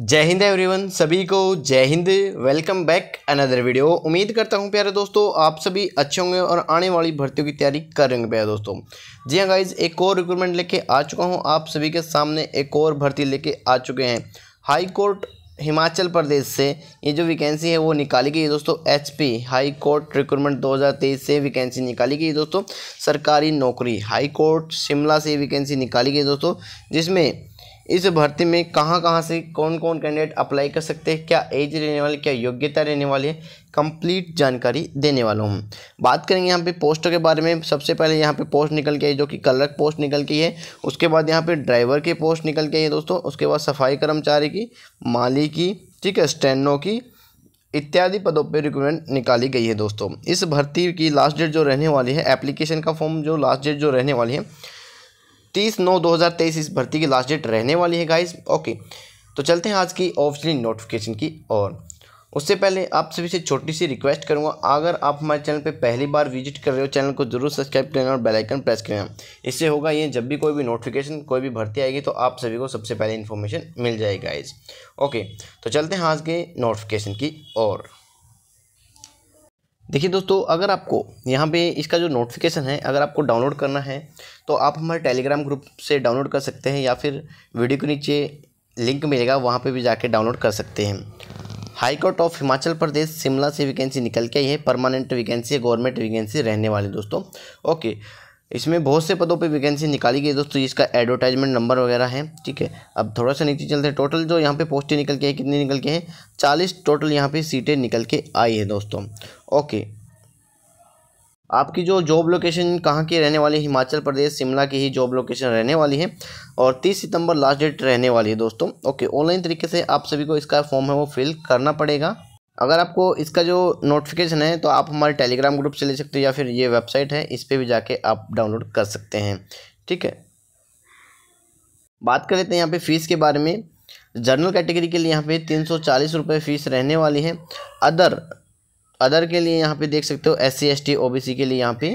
जय हिंद एवरीवन सभी को जय Hind welcome back another video उम्मीद करता हूं प्यारे दोस्तों आप सभी अच्छे होंगे और आने वाली भर्तियों की तैयारी कर रहे हैं प्यारे दोस्तों जी हां गाइज एक और रिक्रूटमेंट लेके आ चुका हूं आप सभी के सामने एक और भर्ती लेके आ चुके हैं हाई कोर्ट हिमाचल प्रदेश से ये जो वैकेंसी है वो निकाली गई है दोस्तों H P high court recruitment 2023 से वैकेंसी निकाली गई दोस्तों सरकारी नौकरी हाई कोर्ट शिमला से वैकेंसी निकाली गई दोस्तों जिसमें इस भर्ती में कहाँ कहाँ से कौन कौन कैंडिडेट अप्लाई कर सकते हैं क्या एज रहने वाली क्या योग्यता रहने वाली है कंप्लीट जानकारी देने वाला हूँ बात करेंगे यहाँ पे पोस्टों के बारे में सबसे पहले यहाँ पे पोस्ट निकल के आई जो कि कलर पोस्ट निकल के है उसके बाद यहाँ पे ड्राइवर की पोस्ट निकल के आई है दोस्तों उसके बाद सफाई कर्मचारी की माली की ठीक है स्टैंडों की इत्यादि पदों पर रिक्रूटमेंट निकाली गई है दोस्तों इस भर्ती की लास्ट डेट जो रहने वाली है एप्लीकेशन का फॉर्म जो लास्ट डेट जो रहने वाली है तीस नौ दो हज़ार तेईस इस भर्ती की लास्ट डेट रहने वाली है गाइस ओके तो चलते हैं आज की ऑफिशियल नोटिफिकेशन की और उससे पहले आप सभी से छोटी सी रिक्वेस्ट करूंगा अगर आप हमारे चैनल पे पहली बार विजिट कर रहे हो चैनल को जरूर सब्सक्राइब करें और बेल आइकन प्रेस करें इससे होगा ये जब भी कोई भी नोटिफिकेशन कोई भी भर्ती आएगी तो आप सभी को सबसे पहले इन्फॉर्मेशन मिल जाएगा गाइज ओके तो चलते हैं आज के नोटिफिकेशन की और देखिए दोस्तों अगर आपको यहाँ पे इसका जो नोटिफिकेशन है अगर आपको डाउनलोड करना है तो आप हमारे टेलीग्राम ग्रुप से डाउनलोड कर सकते हैं या फिर वीडियो के नीचे लिंक मिलेगा वहाँ पे भी जाके डाउनलोड कर सकते हैं high court of Himachal Pradesh Shimla से वैकेंसी निकल के ये परमानेंट वैकेंसी गवर्नमेंट वैकेंसी रहने वाले दोस्तों ओके इसमें बहुत से पदों पे वैकेंसी निकाली गई दोस्तों जिसका एडवर्टाइजमेंट नंबर वगैरह है ठीक है अब थोड़ा सा नीचे चलते हैं टोटल जो यहाँ पे पोस्टें निकल के हैं कितनी निकल के हैं चालीस टोटल यहाँ पे सीटें निकल के आई है दोस्तों ओके आपकी जो जॉब लोकेशन कहाँ की रहने वाली है हिमाचल प्रदेश शिमला की ही जॉब लोकेशन रहने वाली है और तीस सितंबर लास्ट डेट रहने वाली है दोस्तों ओके ऑनलाइन तरीके से आप सभी को इसका फॉर्म है वो फिल करना पड़ेगा अगर आपको इसका जो नोटिफिकेशन है तो आप हमारे टेलीग्राम ग्रुप से ले सकते हो या फिर ये वेबसाइट है इस पर भी जाके आप डाउनलोड कर सकते हैं ठीक है बात कर लेते हैं यहाँ पे फ़ीस के बारे में जर्नल कैटेगरी के लिए यहाँ पे तीन सौ चालीस रुपये फ़ीस रहने वाली है अदर अदर के लिए यहाँ पे देख सकते हो S C S T O B C के लिए यहाँ पे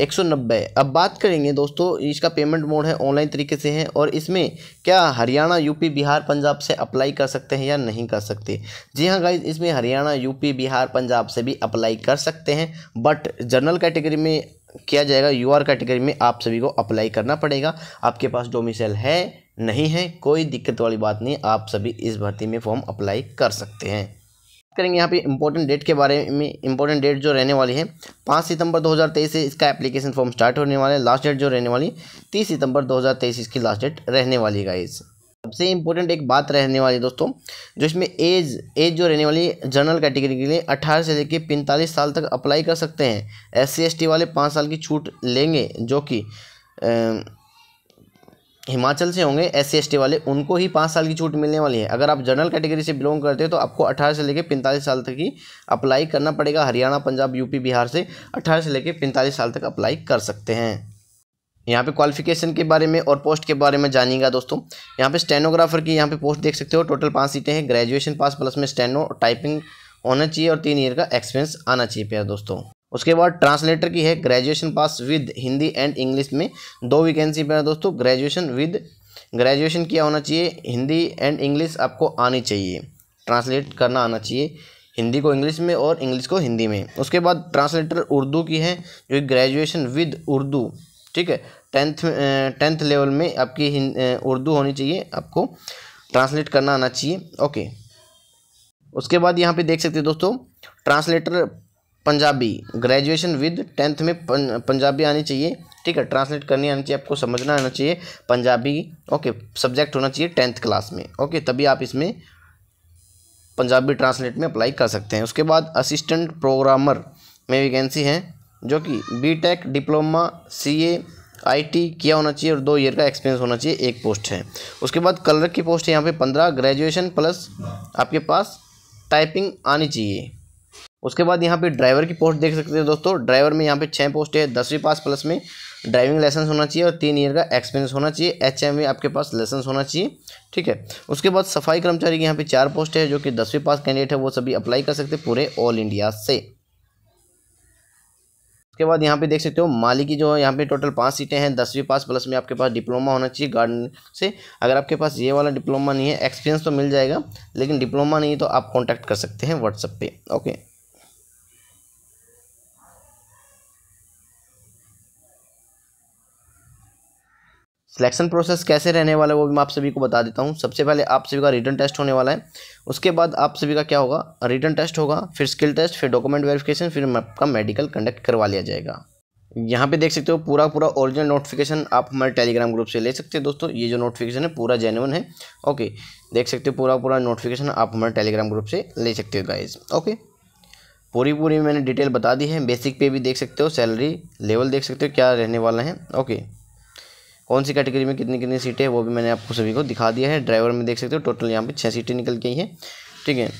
एक सौ नब्बे अब बात करेंगे दोस्तों इसका पेमेंट मोड है ऑनलाइन तरीके से है और इसमें क्या हरियाणा यूपी बिहार पंजाब से अप्लाई कर सकते हैं या नहीं कर सकते जी हाँ गाइज इसमें हरियाणा यूपी बिहार पंजाब से भी अप्लाई कर सकते हैं बट जनरल कैटेगरी में किया जाएगा यूआर कैटेगरी में आप सभी को अप्लाई करना पड़ेगा आपके पास डोमिसल है नहीं है कोई दिक्कत वाली बात नहीं आप सभी इस भर्ती में फॉर्म अप्लाई कर सकते हैं करेंगे यहाँ पे इंपॉर्टेंट डेट के बारे में इंपॉर्टेंट डेट जो रहने वाली है पाँच सितंबर 2023 से इसका एप्लीकेशन फॉर्म स्टार्ट होने वाला है लास्ट डेट जो रहने वाली तीस सितंबर 2023 इसकी लास्ट डेट रहने वाली गाइस सबसे इंपॉर्टेंट एक बात रहने वाली दोस्तों जो इसमें एज एज जो रहने वाली जनरल कैटेगरी के लिए अट्ठारह से लेकर पैंतालीस साल तक अप्लाई कर सकते हैं एस सी वाले पाँच साल की छूट लेंगे जो कि हिमाचल से होंगे एस सी वाले उनको ही पाँच साल की छूट मिलने वाली है अगर आप जनरल कैटेगरी से बिलोंग करते हो तो आपको अठारह से लेकर पैंतालीस साल तक ही अप्लाई करना पड़ेगा हरियाणा पंजाब यूपी बिहार से अठारह से लेकर पैंतालीस साल तक अप्लाई कर सकते हैं यहाँ पे क्वालिफिकेशन के बारे में और पोस्ट के बारे में जानिएगा दोस्तों यहाँ पे स्टेनोग्राफर की यहाँ पे पोस्ट देख सकते हो टोटल पाँच सीटें हैं ग्रेजुएशन पास प्लस में स्टेनो टाइपिंग होना चाहिए और तीन ईयर का एक्सपीरियंस आना चाहिए प्यार दोस्तों उसके बाद ट्रांसलेटर की है graduation pass with Hindi and English में दो वैकेंसी पर दोस्तों ग्रेजुएशन विद ग्रेजुएशन किया होना चाहिए हिंदी एंड इंग्लिश आपको आनी चाहिए ट्रांसलेट करना आना चाहिए हिंदी को इंग्लिश में और इंग्लिश को हिंदी में उसके बाद ट्रांसलेटर उर्दू की है जो ग्रेजुएशन विद उर्दू ठीक है टेंथ टेंथ लेवल में आपकी उर्दू होनी चाहिए आपको ट्रांसलेट करना आना चाहिए ओके उसके बाद यहाँ पे देख सकते हैं दोस्तों translator Punjabi graduation with tenth में पंजाबी आनी चाहिए ठीक है ट्रांसलेट करनी आनी चाहिए आपको समझना आना चाहिए पंजाबी ओके सब्जेक्ट होना चाहिए टेंथ क्लास में ओके तभी आप इसमें पंजाबी ट्रांसलेट में अप्लाई कर सकते हैं उसके बाद असिस्टेंट प्रोग्रामर में वैकेंसी है जो कि B tech diploma C A I T किया होना चाहिए और दो ईयर का एक्सपीरियंस होना चाहिए एक पोस्ट है उसके बाद कलर की पोस्ट है यहाँ पर पंद्रह ग्रेजुएशन प्लस आपके पास टाइपिंग आनी चाहिए उसके बाद यहाँ पे ड्राइवर की पोस्ट देख सकते हो दोस्तों ड्राइवर में यहाँ पे छः पोस्ट है दसवीं पास प्लस में ड्राइविंग लाइसेंस होना चाहिए और तीन ईयर का एक्सपीरियंस होना चाहिए एच में आपके पास लाइसेंस होना चाहिए ठीक है उसके बाद सफाई कर्मचारी की यहाँ पे चार पोस्ट है जो कि दसवीं पास कैंडिडेट है वो सभी अप्लाई कर सकते पूरे ऑल इंडिया से उसके बाद यहाँ पे देख सकते हो माली की जो यहाँ पे टोटल पाँच सीटें हैं दसवीं पास प्लस में आपके पास डिप्लोमा होना चाहिए गार्डन से अगर आपके पास ये वाला डिप्लोमा नहीं है एक्सपीरियंस तो मिल जाएगा लेकिन डिप्लोमा नहीं तो आप कॉन्टैक्ट कर सकते हैं व्हाट्सएप पे ओके सिलेक्शन प्रोसेस कैसे रहने वाला है वो भी मैं आप सभी को बता देता हूँ सबसे पहले आप सभी का रिटर्न टेस्ट होने वाला है उसके बाद आप सभी का क्या होगा रिटर्न टेस्ट होगा फिर स्किल टेस्ट फिर डॉक्यूमेंट वेरिफिकेशन फिर आपका मेडिकल कंडक्ट करवा लिया जाएगा यहाँ पे देख सकते हो पूरा पूरा ओरिजिनल नोटिफिकेशन आप हमारे टेलीग्राम ग्रुप से ले सकते हो दोस्तों ये जो नोटिफिकेशन है पूरा जेनुअन है ओके देख सकते हो पूरा पूरा नोटिफिकेशन आप हमारे टेलीग्राम ग्रुप से ले सकते हो गाइज ओके पूरी पूरी मैंने डिटेल बता दी है बेसिक पे भी देख सकते हो सैलरी लेवल देख सकते हो क्या रहने वाला है ओके कौन सी कैटेगरी में कितनी कितनी सीटें हैं वो भी मैंने आपको सभी को दिखा दिया है ड्राइवर में देख सकते हो टोटल यहाँ पे छः सीटें निकल गई हैं ठीक है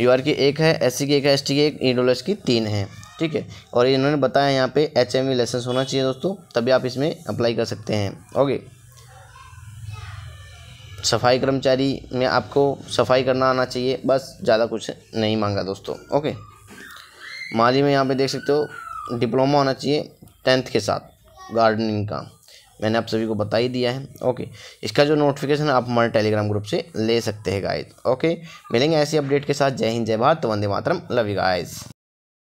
यू आर की एक है एस सी की एक है एस टी की एक ई e एस की तीन है ठीक है और इन्होंने बताया यहाँ पे एच एम लाइसेंस होना चाहिए दोस्तों तभी आप इसमें अप्लाई कर सकते हैं ओके सफाई कर्मचारी में आपको सफाई करना आना चाहिए बस ज़्यादा कुछ नहीं मांगा दोस्तों ओके माली में यहाँ पर देख सकते हो डिप्लोमा होना चाहिए टेंथ के साथ गार्डनिंग का मैंने आप सभी को बता ही दिया है ओके इसका जो नोटिफिकेशन आप हमारे टेलीग्राम ग्रुप से ले सकते हैं गाइज ओके मिलेंगे ऐसी अपडेट के साथ जय हिंद जय भारत वंदे मातरम लव यू गाइज